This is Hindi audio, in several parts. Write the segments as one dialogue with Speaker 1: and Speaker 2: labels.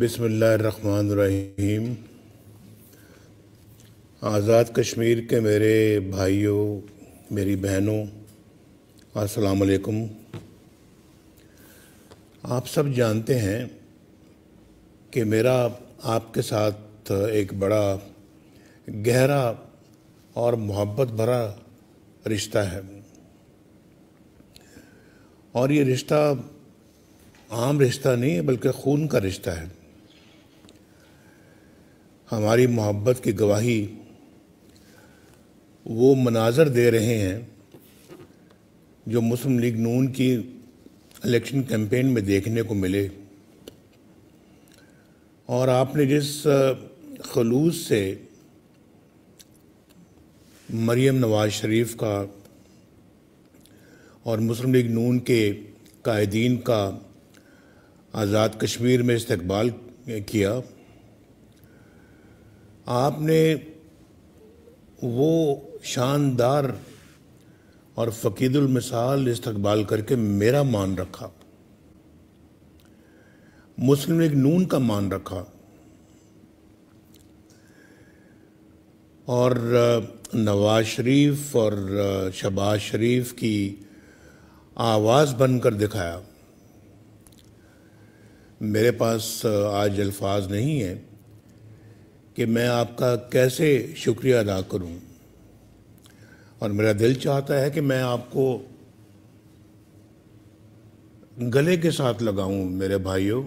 Speaker 1: बिसमीम आज़ाद कश्मीर के मेरे भाइयों मेरी बहनों अस्सलाम वालेकुम आप सब जानते हैं कि मेरा आपके साथ एक बड़ा गहरा और मोहब्बत भरा रिश्ता है और ये रिश्ता आम रिश्ता नहीं है बल्कि खून का रिश्ता है हमारी मोहब्बत की गवाही वो मनाजर दे रहे हैं जो मुस्लिम लीग नून की इलेक्शन कैंपेन में देखने को मिले और आपने जिस खलूस से मरियम नवाज शरीफ का और मुस्लिम लीग नून के कायदीन का आज़ाद कश्मीर में इस्तबाल किया आपने वो शानदार और मिसाल इस्तकबाल करके मेरा मान रखा मुस्लिम लीग नून का मान रखा और नवाज शरीफ और शबाज शरीफ की आवाज़ बनकर दिखाया मेरे पास आज अल्फाज नहीं है कि मैं आपका कैसे शुक्रिया अदा करूं और मेरा दिल चाहता है कि मैं आपको गले के साथ लगाऊं मेरे भाइयों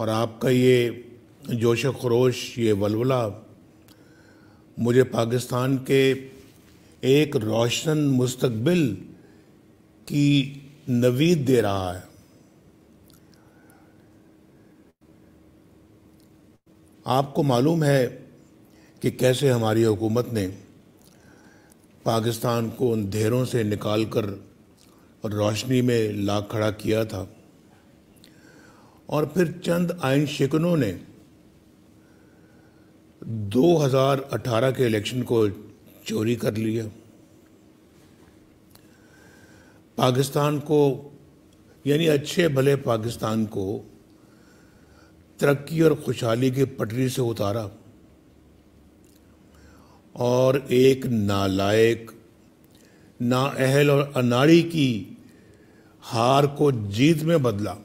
Speaker 1: और आपका ये जोश खरोश ये वलवला मुझे पाकिस्तान के एक रोशन मुस्तबिल की नवीद दे रहा है आपको मालूम है कि कैसे हमारी हुकूमत ने पाकिस्तान को अंधेरों से निकाल कर रोशनी में ला खड़ा किया था और फिर चंद आइन शिकनों ने 2018 के इलेक्शन को चोरी कर लिया पाकिस्तान को यानी अच्छे भले पाकिस्तान को तरक्की और खुशहाली की पटरी से उतारा और एक नालायक नाअहल और अनाड़ी की हार को जीत में बदला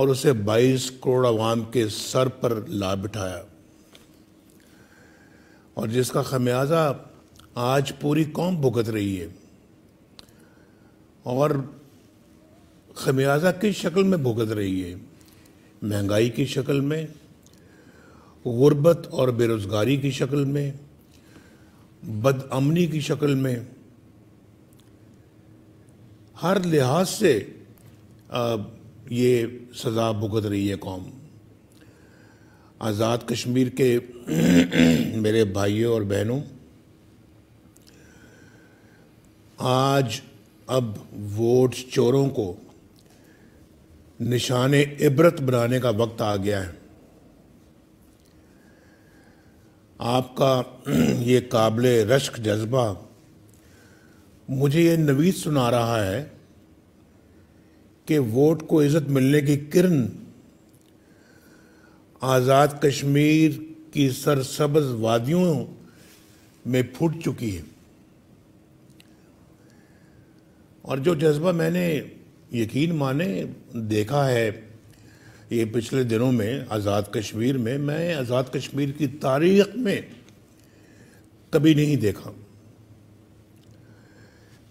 Speaker 1: और उसे 22 करोड़ अवाम के सर पर ला बिठाया और जिसका खमियाजा आज पूरी कौम भुगत रही है और खमियाजा किस शक्ल में भुगत रही है महंगाई की शक्ल में गुर्बत और बेरोज़गारी की शक्ल में बदअमनी की शक्ल में हर लिहाज से ये सज़ा भुगत रही है कौम आज़ाद कश्मीर के मेरे भाइयों और बहनों आज अब वोट चोरों को निशान इबरत बनाने का वक्त आ गया है आपका ये काबिल रश्क जज्बा मुझे ये नवीद सुना रहा है कि वोट को इज़्ज़त मिलने की किरण आज़ाद कश्मीर की सरसब्ज वादियों में फूट चुकी है और जो जज्बा मैंने यकीन माने देखा है ये पिछले दिनों में आज़ाद कश्मीर में मैं आज़ाद कश्मीर की तारीख में कभी नहीं देखा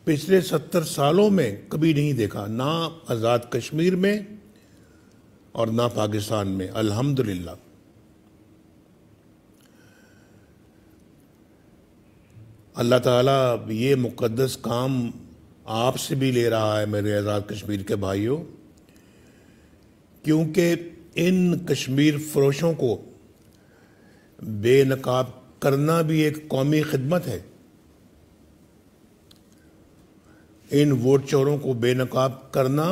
Speaker 1: पिछले सत्तर सालों में कभी नहीं देखा ना आज़ाद कश्मीर में और ना पाकिस्तान में अल्हम्दुलिल्लाह अल्लाह ताला ये मुकद्दस काम आपसे भी ले रहा है मेरे आज़ाद कश्मीर के भाइयों क्योंकि इन कश्मीर फरोशों को बेनकाब करना भी एक कौमी खदमत है इन वोट चोरों को बेनकाब करना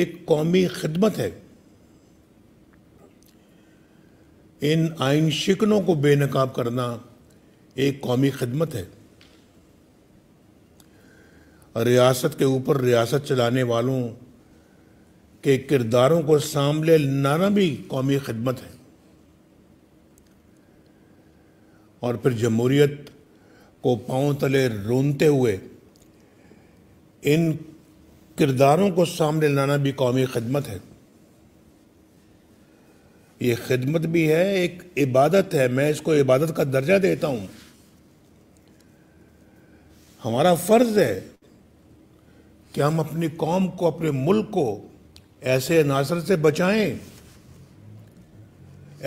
Speaker 1: एक कौमी खदमत है इन आइन शिकनों को बेनकाब करना एक कौमी खदमत है रियासत के ऊपर रियासत चलाने वालों के किरदारों को सामने लाना भी कौमी खदमत है और फिर जमहूरियत को पाँव तले रोनते हुए इन किरदारों को सामने लाना भी कौमी खदमत है ये खिदमत भी है एक इबादत है मैं इसको इबादत का दर्जा देता हूं हमारा फ़र्ज़ है कि हम अपनी कौम को अपने मुल्क को ऐसे अनासर से बचाएं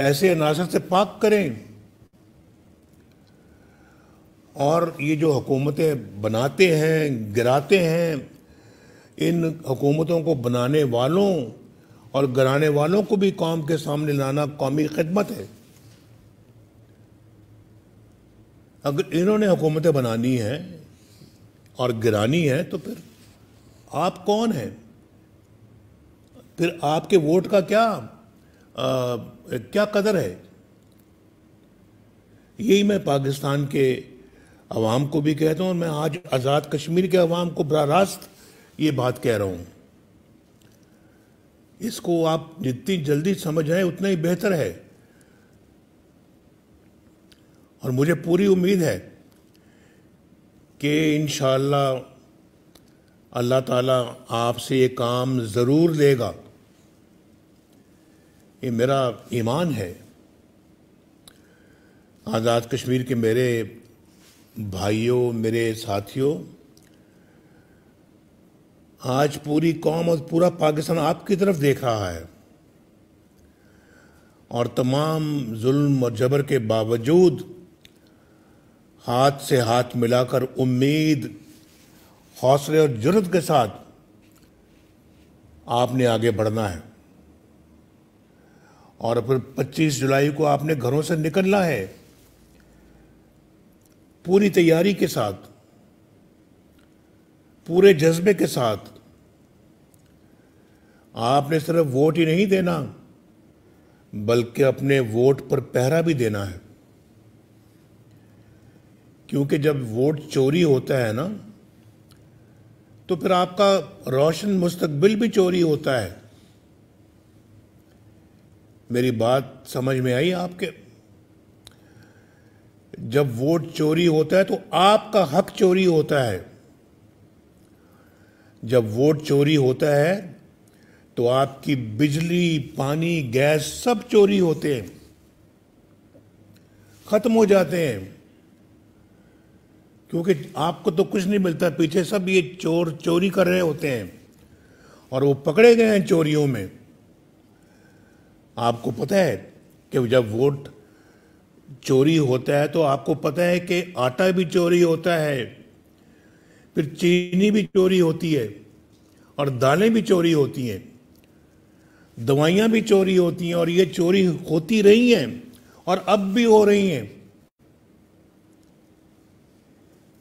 Speaker 1: ऐसे अनासर से पाक करें और ये जो हुकूमतें बनाते हैं गिराते हैं इन हुकूमतों को बनाने वालों और गिराने वालों को भी कौम के सामने लाना कौमी खदमत है अगर इन्होंने हुकूमतें बनानी हैं और गिरानी है तो फिर आप कौन हैं फिर आपके वोट का क्या आ, क्या कदर है यही मैं पाकिस्तान के अवाम को भी कहता हूं और मैं आज आज़ाद कश्मीर के अवाम को बरा रास्त ये बात कह रहा हूं इसको आप जितनी जल्दी समझ आए उतना ही बेहतर है और मुझे पूरी उम्मीद है कि इन अल्लाह ताला आपसे ये काम ज़रूर लेगा ये मेरा ईमान है आज़ाद कश्मीर के मेरे भाइयों मेरे साथियों आज पूरी कौम और पूरा पाकिस्तान आपकी तरफ देख रहा है और तमाम जुल्म और जबर के बावजूद हाथ से हाथ मिलाकर उम्मीद हौसले और जुरत के साथ आपने आगे बढ़ना है और फिर 25 जुलाई को आपने घरों से निकलना है पूरी तैयारी के साथ पूरे जज्बे के साथ आपने सिर्फ वोट ही नहीं देना बल्कि अपने वोट पर पहरा भी देना है क्योंकि जब वोट चोरी होता है ना तो फिर आपका रोशन मुस्तकबिल भी चोरी होता है मेरी बात समझ में आई आपके जब वोट चोरी होता है तो आपका हक चोरी होता है जब वोट चोरी होता है तो आपकी बिजली पानी गैस सब चोरी होते हैं खत्म हो जाते हैं क्योंकि आपको तो कुछ नहीं मिलता पीछे सब ये चोर चोरी कर रहे होते हैं और वो पकड़े गए हैं चोरियों में आपको पता है कि जब वोट चोरी होता है तो आपको पता है कि आटा भी चोरी होता है फिर चीनी भी चोरी होती है और दालें भी चोरी होती हैं दवाइयाँ भी चोरी होती हैं और ये चोरी होती रही हैं और अब भी हो रही हैं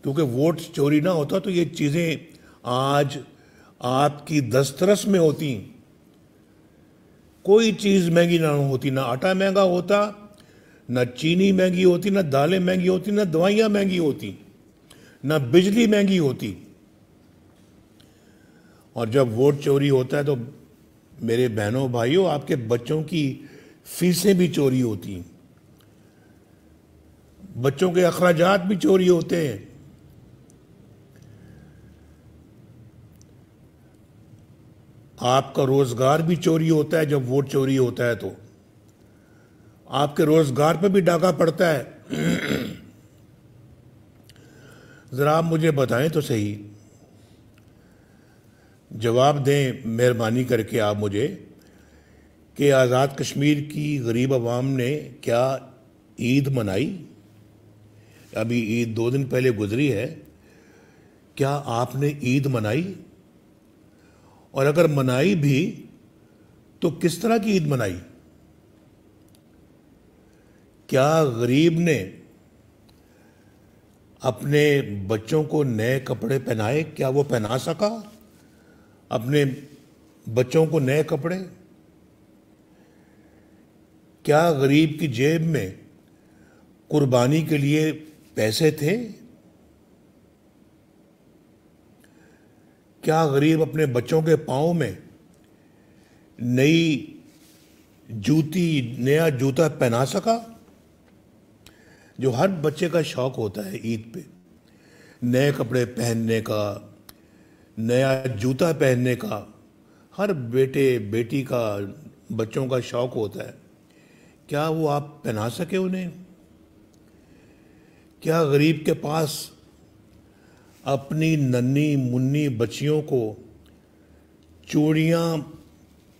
Speaker 1: क्योंकि वोट चोरी ना होता तो ये चीज़ें आज आपकी दस्तरस में होती कोई चीज़ महंगी ना होती ना आटा महंगा होता ना चीनी महंगी होती ना दालें महंगी होती ना दवाइयां महंगी होती ना बिजली महंगी होती और जब वोट चोरी होता है तो मेरे बहनों भाइयों आपके बच्चों की फीसें भी चोरी होती बच्चों के अखराजात भी चोरी होते हैं आपका रोज़गार भी चोरी होता है जब वोट चोरी होता है तो आपके रोज़गार पे भी डाका पड़ता है ज़रा आप मुझे बताएं तो सही जवाब दें मेहरबानी करके आप मुझे कि आज़ाद कश्मीर की गरीब आवाम ने क्या ईद मनाई अभी ईद दो दिन पहले गुजरी है क्या आपने ईद मनाई और अगर मनाई भी तो किस तरह की ईद मनाई क्या गरीब ने अपने बच्चों को नए कपड़े पहनाए क्या वो पहना सका अपने बच्चों को नए कपड़े क्या गरीब की जेब में कुर्बानी के लिए पैसे थे क्या गरीब अपने बच्चों के पाँव में नई जूती नया जूता पहना सका जो हर बच्चे का शौक होता है ईद पे नए कपड़े पहनने का नया जूता पहनने का हर बेटे बेटी का बच्चों का शौक होता है क्या वो आप पहना सके उन्हें क्या गरीब के पास अपनी नन्नी मुन्नी बच्चियों को चूड़ियां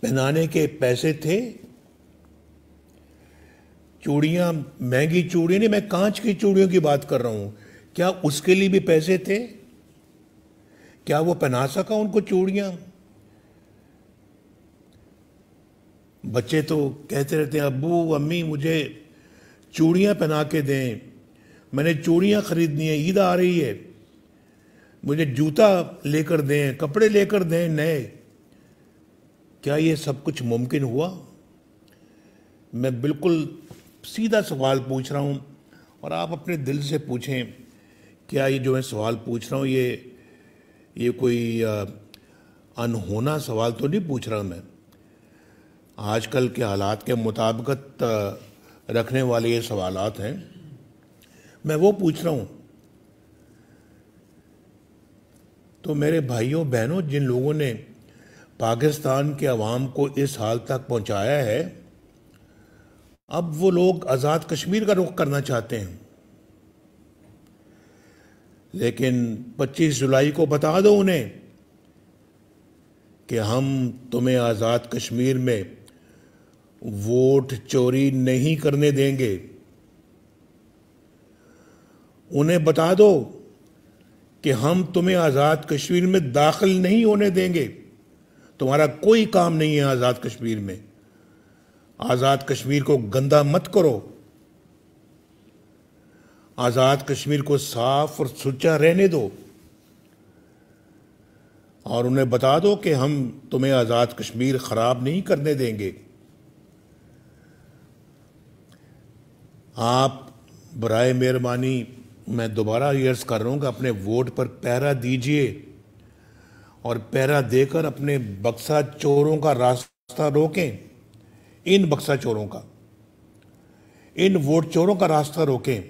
Speaker 1: पहनाने के पैसे थे चूड़ियां महंगी चूड़ी नहीं मैं कांच की चूड़ियों की बात कर रहा हूं क्या उसके लिए भी पैसे थे क्या वो पहना सका उनको चूड़ियां बच्चे तो कहते रहते हैं अबू अम्मी मुझे चूड़ियां पहना के दें मैंने चूड़ियां खरीदनी है ईद आ रही है मुझे जूता लेकर दें कपड़े लेकर दें नए क्या ये सब कुछ मुमकिन हुआ मैं बिल्कुल सीधा सवाल पूछ रहा हूँ और आप अपने दिल से पूछें क्या ये जो मैं सवाल पूछ रहा हूँ ये ये कोई अनहोना सवाल तो नहीं पूछ रहा मैं आजकल के हालात के मुताबिक रखने वाले ये सवालत हैं मैं वो पूछ रहा हूँ तो मेरे भाइयों बहनों जिन लोगों ने पाकिस्तान के अवाम को इस हाल तक पहुंचाया है अब वो लोग आज़ाद कश्मीर का रुख करना चाहते हैं लेकिन 25 जुलाई को बता दो उन्हें कि हम तुम्हें आज़ाद कश्मीर में वोट चोरी नहीं करने देंगे उन्हें बता दो कि हम तुम्हें आज़ाद कश्मीर में दाखिल नहीं होने देंगे तुम्हारा कोई काम नहीं है आज़ाद कश्मीर में आज़ाद कश्मीर को गंदा मत करो आज़ाद कश्मीर को साफ और सुचा रहने दो और उन्हें बता दो कि हम तुम्हें आज़ाद कश्मीर ख़राब नहीं करने देंगे आप बर मेहरबानी मैं दोबारा यर्स कर रहा हूँ कि अपने वोट पर पैरा दीजिए और पैरा देकर अपने बक्सा चोरों का रास्ता रोकें इन बक्सा चोरों का इन वोट चोरों का रास्ता रोकें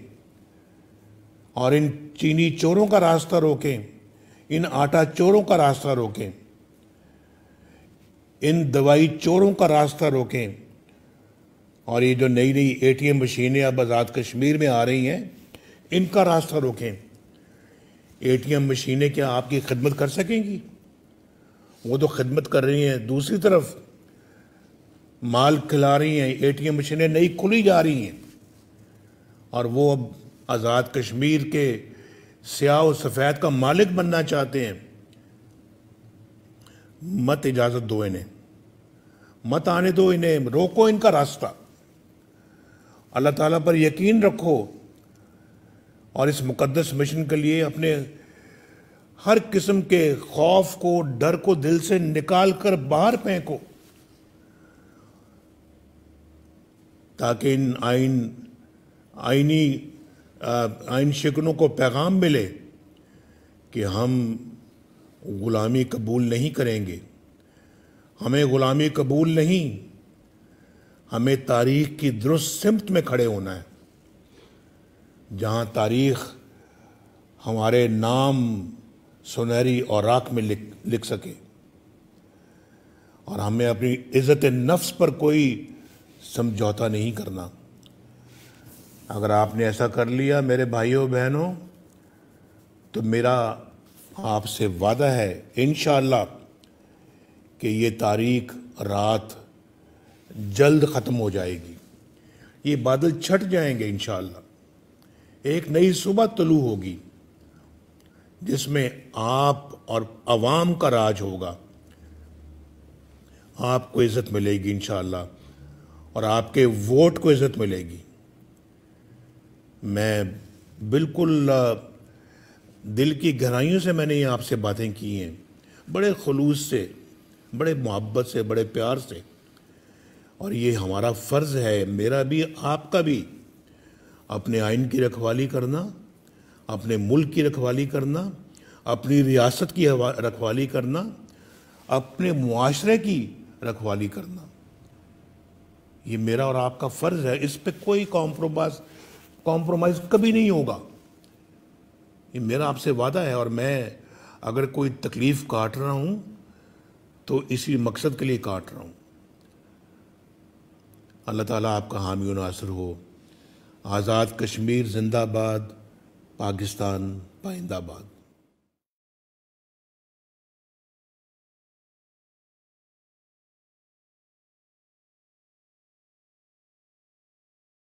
Speaker 1: और इन चीनी चोरों का रास्ता रोकें इन आटा चोरों का रास्ता रोकें इन दवाई चोरों का रास्ता रोकें और ये जो नई नई एटीएम मशीनें अब आज़ाद कश्मीर में आ रही हैं इनका रास्ता रोकें एटीएम मशीनें क्या आपकी खदमत कर सकेंगी वो तो खदमत कर रही हैं दूसरी तरफ माल खिला रही हैं एटीएम मशीनें नई खुली जा रही हैं और वो अब आज़ाद कश्मीर के स्याह सफ़ेद का मालिक बनना चाहते हैं मत इजाज़त दो इन्हें मत आने दो इन्हें रोको इनका रास्ता अल्लाह ताला पर यकीन रखो और इस मुकदस मिशन के लिए अपने हर किस्म के खौफ को डर को दिल से निकाल कर बाहर फेंको ताकि इन आइन आइनी आइन शिकनों को पैगाम मिले कि हम ग़ुलामी कबूल नहीं करेंगे हमें ग़ुलामी कबूल नहीं हमें तारीख की दुरुस्त सिमत में खड़े होना है जहाँ तारीख़ हमारे नाम सुनहरी और राख में लिख लिख सके और हमें अपनी इज़्ज़त नफ्स पर कोई समझौता नहीं करना अगर आपने ऐसा कर लिया मेरे भाइयों बहनों तो मेरा आपसे वादा है इन कि ये तारीख रात जल्द ख़त्म हो जाएगी ये बादल छट जाएंगे इन एक नई सुबह तुलू होगी जिसमें आप और अवाम का राज होगा आपको इज़्ज़त मिलेगी इन और आपके वोट को इज़्ज़त मिलेगी मैं बिल्कुल दिल की गहराइयों से मैंने ये आपसे बातें की हैं बड़े खलूस से बड़े मोहब्बत से बड़े प्यार से और ये हमारा फ़र्ज़ है मेरा भी आपका भी अपने आइन की रखवाली करना अपने मुल्क की रखवाली करना अपनी रियासत की रखवाली करना अपने मुआरे की रखवाली करना ये मेरा और आपका फ़र्ज़ है इस पर कोई कॉम्प्रोमाइज कॉम्प्रोमाइज़ कभी नहीं होगा ये मेरा आपसे वादा है और मैं अगर कोई तकलीफ़ काट रहा हूँ तो इसी मकसद के लिए काट रहा हूँ अल्लाह ताला आपका हामी नासर हो आज़ाद कश्मीर जिंदाबाद पाकिस्तान पाइंदाबाद